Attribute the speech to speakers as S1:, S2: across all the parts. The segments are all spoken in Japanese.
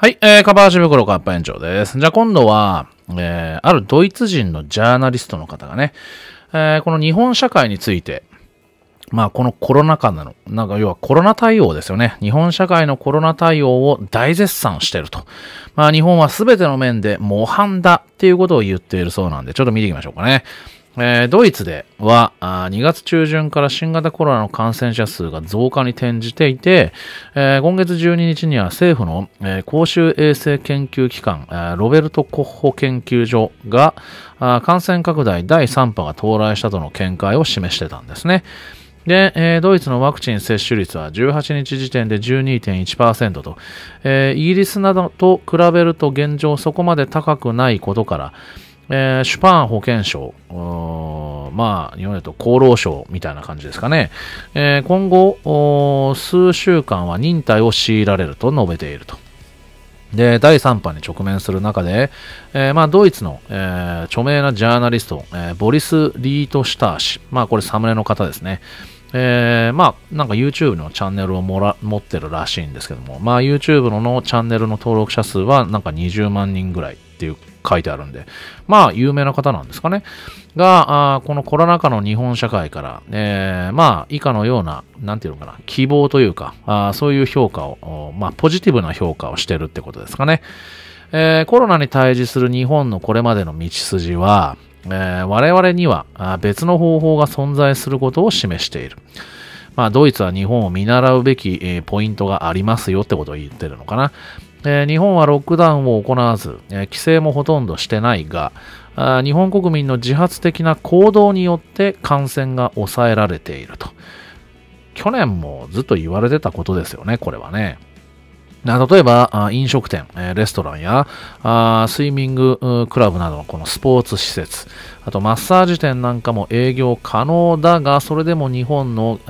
S1: はい、えー、カバージ袋カッパ園長です。じゃあ今度は、えー、あるドイツ人のジャーナリストの方がね、えー、この日本社会について、まあこのコロナ禍なの、なんか要はコロナ対応ですよね。日本社会のコロナ対応を大絶賛してると。まあ日本は全ての面で模範だっていうことを言っているそうなんで、ちょっと見ていきましょうかね。えー、ドイツではあ2月中旬から新型コロナの感染者数が増加に転じていて、えー、今月12日には政府の、えー、公衆衛生研究機関、えー、ロベルト・コッホ研究所があ感染拡大第3波が到来したとの見解を示してたんですね。で、えドイツのワクチン接種率は18日時点で12.1%と、えイギリスなどと比べると現状そこまで高くないことから、えー、シュパン保健省、まあ、日本だと厚労省みたいな感じですかね。えー、今後、数週間は忍耐を強いられると述べていると。で、第3波に直面する中で、えー、まあ、ドイツの、えー、著名なジャーナリスト、えボリス・リートシュター氏、まあ、これサムネの方ですね。えー、まあ、なんか YouTube のチャンネルをもら持ってるらしいんですけども、まあ、YouTube のチャンネルの登録者数はなんか20万人ぐらいっていう書いてあるんで、まあ、有名な方なんですかね。が、このコロナ禍の日本社会から、えー、まあ、以下のような、なんていうのかな、希望というか、そういう評価を、まあ、ポジティブな評価をしてるってことですかね。えー、コロナに対峙する日本のこれまでの道筋は、えー、我々には別の方法が存在することを示している。まあ、ドイツは日本を見習うべき、えポイントがありますよってことを言ってるのかな。え日本はロックダウンを行わず、え規制もほとんどしてないがあ、日本国民の自発的な行動によって感染が抑えられていると。去年もずっと言われてたことですよね、これはね。例えば、飲食店、レストランや、スイミングクラブなどのこのスポーツ施設、あとマッサージ店なんかも営業可能だが、それでも日本の、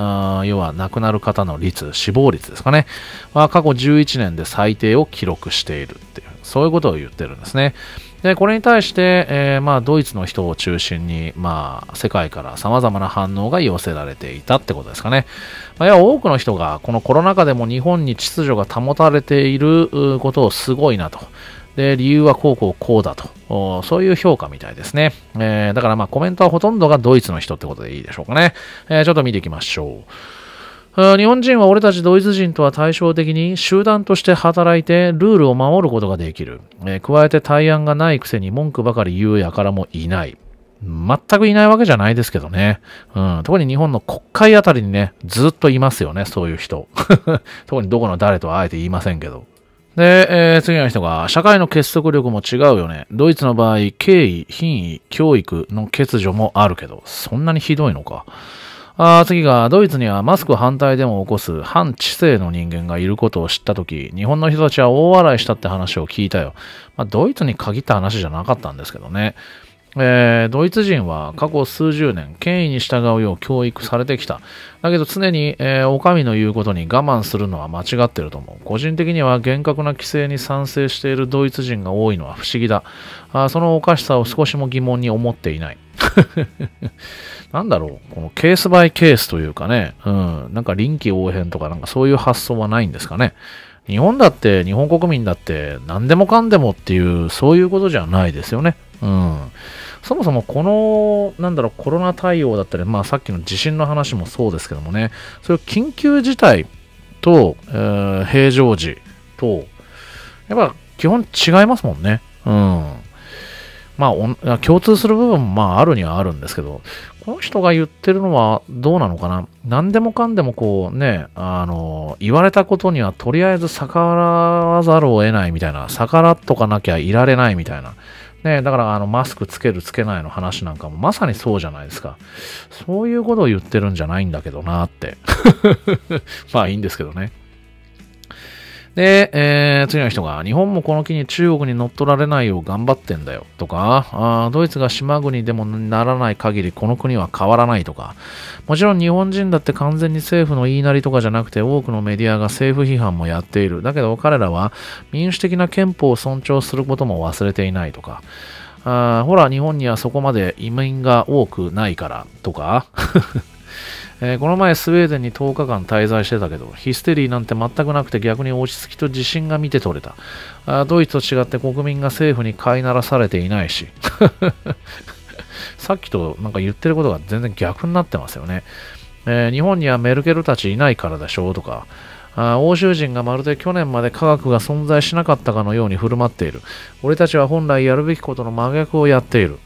S1: 要は亡くなる方の率、死亡率ですかね、過去11年で最低を記録しているっていう、そういうことを言ってるんですね。でこれに対して、えー、まあ、ドイツの人を中心に、まあ、世界から様々な反応が寄せられていたってことですかね。まあ、いや多くの人がこのコロナ禍でも日本に秩序が保たれていることをすごいなと。で、理由はこうこうこうだと。そういう評価みたいですね。えー、だからまあコメントはほとんどがドイツの人ってことでいいでしょうかね。えー、ちょっと見ていきましょう。日本人は俺たちドイツ人とは対照的に集団として働いてルールを守ることができる。えー、加えて対案がないくせに文句ばかり言うやからもいない。全くいないわけじゃないですけどね。うん。特に日本の国会あたりにね、ずっといますよね、そういう人。特にどこの誰とはあえて言いませんけど。で、えー、次の人が、社会の結束力も違うよね。ドイツの場合、敬意、品位、教育の欠如もあるけど、そんなにひどいのか。あ次が、ドイツにはマスク反対でも起こす反知性の人間がいることを知ったとき、日本の人たちは大笑いしたって話を聞いたよ。まあ、ドイツに限った話じゃなかったんですけどね。えー、ドイツ人は過去数十年、権威に従うよう教育されてきた。だけど常に、えー、お上の言うことに我慢するのは間違ってると思う。個人的には厳格な規制に賛成しているドイツ人が多いのは不思議だ。あそのおかしさを少しも疑問に思っていない。なんだろう、このケースバイケースというかね、うん、なんか臨機応変とかなんかそういう発想はないんですかね。日本だって、日本国民だって何でもかんでもっていう、そういうことじゃないですよね。うん。そもそもこの、なんだろう、コロナ対応だったり、まあさっきの地震の話もそうですけどもね、そういう緊急事態と、えー、平常時と、やっぱ基本違いますもんね。うん。まあ、共通する部分もまああるにはあるんですけど、この人が言ってるのはどうなのかな何でもかんでもこうね、あの、言われたことにはとりあえず逆らわざるを得ないみたいな、逆らっとかなきゃいられないみたいな。ね、だからあのマスクつけるつけないの話なんかもまさにそうじゃないですか。そういうことを言ってるんじゃないんだけどなって。まあいいんですけどね。で、えー、次の人が、日本もこの木に中国に乗っ取られないよう頑張ってんだよ、とか、あドイツが島国でもならない限りこの国は変わらないとか、もちろん日本人だって完全に政府の言いなりとかじゃなくて、多くのメディアが政府批判もやっている。だけど彼らは民主的な憲法を尊重することも忘れていないとか、あほら、日本にはそこまで移民が多くないから、とか、えー、この前スウェーデンに10日間滞在してたけどヒステリーなんて全くなくて逆に落ち着きと自信が見て取れたあドイツと違って国民が政府に飼いならされていないし さっきとなんか言ってることが全然逆になってますよね、えー、日本にはメルケルたちいないからでしょうとかあ欧州人がまるで去年まで科学が存在しなかったかのように振る舞っている俺たちは本来やるべきことの真逆をやっている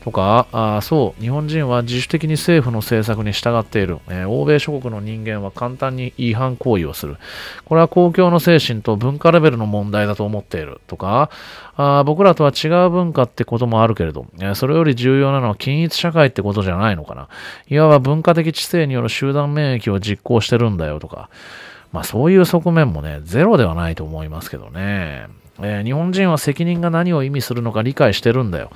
S1: とか、あそう、日本人は自主的に政府の政策に従っている、えー、欧米諸国の人間は簡単に違反行為をする。これは公共の精神と文化レベルの問題だと思っている。とか、あ僕らとは違う文化ってこともあるけれど、えー、それより重要なのは均一社会ってことじゃないのかな。いわば文化的知性による集団免疫を実行してるんだよとか。まあそういう側面もね、ゼロではないと思いますけどね。えー、日本人は責任が何を意味するのか理解してるんだよ。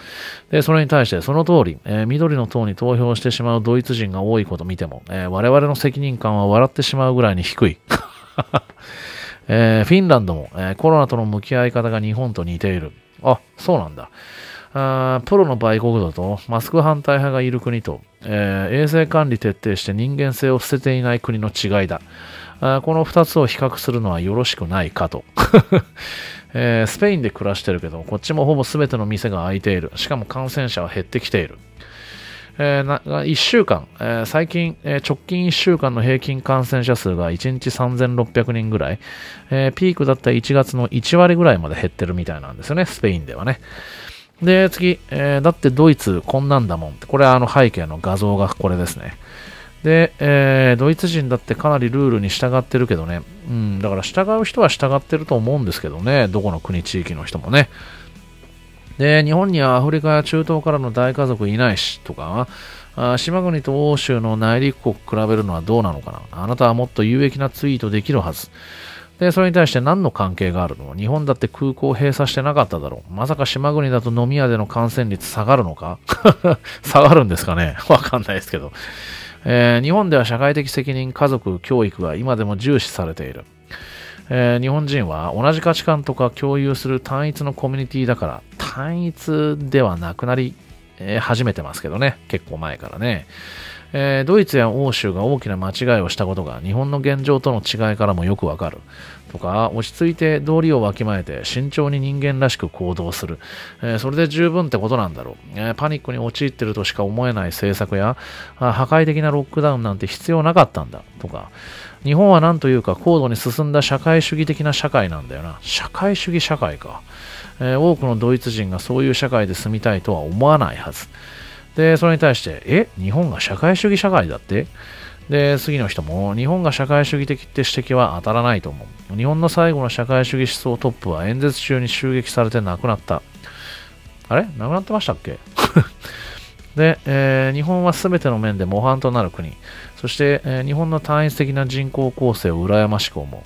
S1: で、それに対して、その通り、えー、緑の党に投票してしまうドイツ人が多いこと見ても、えー、我々の責任感は笑ってしまうぐらいに低い。えフィンランドも、えコロナとの向き合い方が日本と似ている。あ、そうなんだ。あプロの売国度とマスク反対派がいる国と、え衛生管理徹底して人間性を捨てていない国の違いだ。あこの2つを比較するのはよろしくないかとえー、スペインで暮らしてるけど、こっちもほぼ全ての店が開いている。しかも感染者は減ってきている。えー、な1週間、えー、最近、えー、直近1週間の平均感染者数が1日3600人ぐらい、えピークだった1月の1割ぐらいまで減ってるみたいなんですよね、スペインではね。で、次、えだってドイツこんなんだもんこれはあの背景の画像がこれですね。で、えー、ドイツ人だってかなりルールに従ってるけどね、うん、だから従う人は従ってると思うんですけどね、どこの国、地域の人もね。で、日本にはアフリカや中東からの大家族いないし、とか、あ島国と欧州の内陸国比べるのはどうなのかな。あなたはもっと有益なツイートできるはず。で、それに対して何の関係があるの日本だって空港閉鎖してなかっただろう。まさか島国だと飲み屋での感染率下がるのか 下がるんですかね わかんないですけど。えー、日本では社会的責任、家族、教育は今でも重視されている。えー、日本人は同じ価値観とか共有する単一のコミュニティだから単一ではなくなり、えー、始めてますけどね結構前からね、えー、ドイツや欧州が大きな間違いをしたことが日本の現状との違いからもよくわかるとか落ち着いて道理をわきまえて慎重に人間らしく行動する、えー、それで十分ってことなんだろう、えー、パニックに陥ってるとしか思えない政策や破壊的なロックダウンなんて必要なかったんだとか日本は何というか高度に進んだ社会主義的な社会なんだよな社会主義社会か、え多くのドイツ人がそういう社会で住みたいとは思わないはずで、それに対して、え日本が社会主義社会だってで、次の人も、日本が社会主義的って指摘は当たらないと思う。日本の最後の社会主義思想トップは演説中に襲撃されて亡くなった。あれ亡くなってましたっけ で、えー、日本は全ての面で模範となる国。そして、えー、日本の単一的な人口構成を羨ましく思う。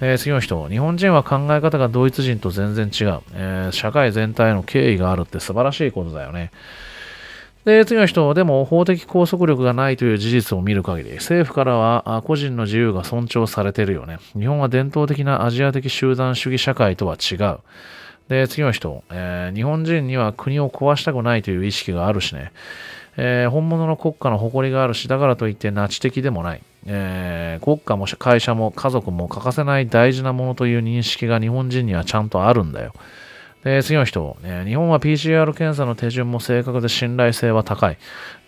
S1: えー、次の人、日本人は考え方がドイツ人と全然違う、えー、社会全体の敬意があるって素晴らしいことだよね。で、次の人、でも法的拘束力がないという事実を見る限り、政府からは個人の自由が尊重されてるよね。日本は伝統的なアジア的集団主義社会とは違う。で、次の人、えー、日本人には国を壊したくないという意識があるしね、えー、本物の国家の誇りがあるし、だからといってナチ的でもない、えー、国家も会社も家族も欠かせない大事なものという認識が日本人にはちゃんとあるんだよ。えー、次の人、えー、日本は PCR 検査の手順も正確で信頼性は高い。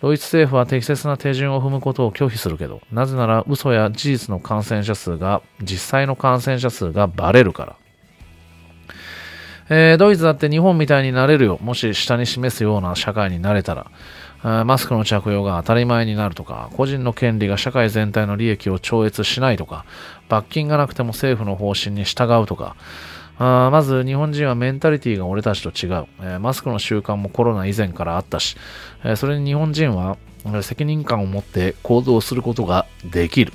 S1: ドイツ政府は適切な手順を踏むことを拒否するけど、なぜなら嘘や事実の感染者数が、実際の感染者数がバレるから。えー、ドイツだって日本みたいになれるよ。もし下に示すような社会になれたら。マスクの着用が当たり前になるとか、個人の権利が社会全体の利益を超越しないとか、罰金がなくても政府の方針に従うとか、あまず日本人はメンタリティが俺たちと違う、えー、マスクの習慣もコロナ以前からあったし、えー、それに日本人は責任感を持って行動することができる、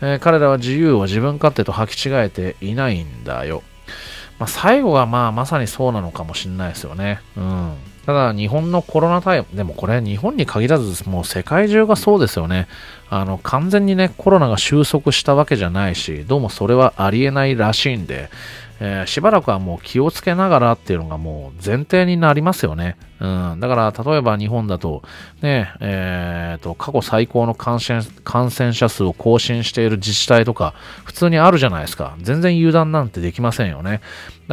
S1: えー、彼らは自由を自分勝手と履き違えていないんだよ、まあ、最後がまあまさにそうなのかもしれないですよねうんただ日本のコロナ対応、でもこれ日本に限らずもう世界中がそうですよね。あの完全にねコロナが収束したわけじゃないし、どうもそれはありえないらしいんで、えー、しばらくはもう気をつけながらっていうのがもう前提になりますよね。うん。だから、例えば日本だと、ね、えー、と、過去最高の感染感染者数を更新している自治体とか、普通にあるじゃないですか。全然油断なんてできませんよね。だか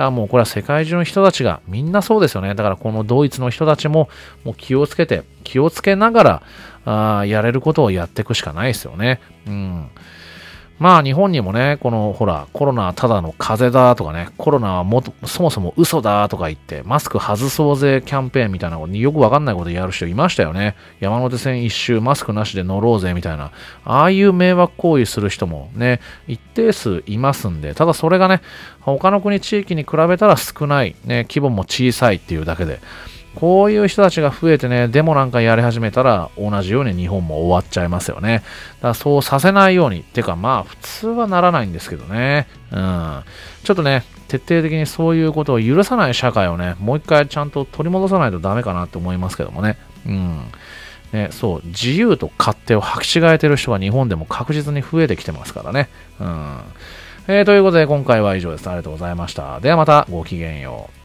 S1: らもうこれは世界中の人たちが、みんなそうですよね。だからこのドイツの人たちも、もう気をつけて、気をつけながら、あやれることをやっていくしかないですよね。うん。まあ日本にもね、このほら、コロナはただの風邪だとかね、コロナはもそもそも嘘だとか言って、マスク外そうぜキャンペーンみたいなことによくわかんないことやる人いましたよね。山手線一周マスクなしで乗ろうぜみたいな、ああいう迷惑行為する人もね、一定数いますんで、ただそれがね、他の国地域に比べたら少ない、ね、規模も小さいっていうだけで、こういう人たちが増えてね、デモなんかやり始めたら、同じように日本も終わっちゃいますよね。だからそうさせないように、てかまあ、普通はならないんですけどね。うん。ちょっとね、徹底的にそういうことを許さない社会をね、もう一回ちゃんと取り戻さないとダメかなって思いますけどもね。うん。ね、そう、自由と勝手を履き違えてる人が日本でも確実に増えてきてますからね。うん。えー、ということで今回は以上です。ありがとうございました。ではまたごきげんよう。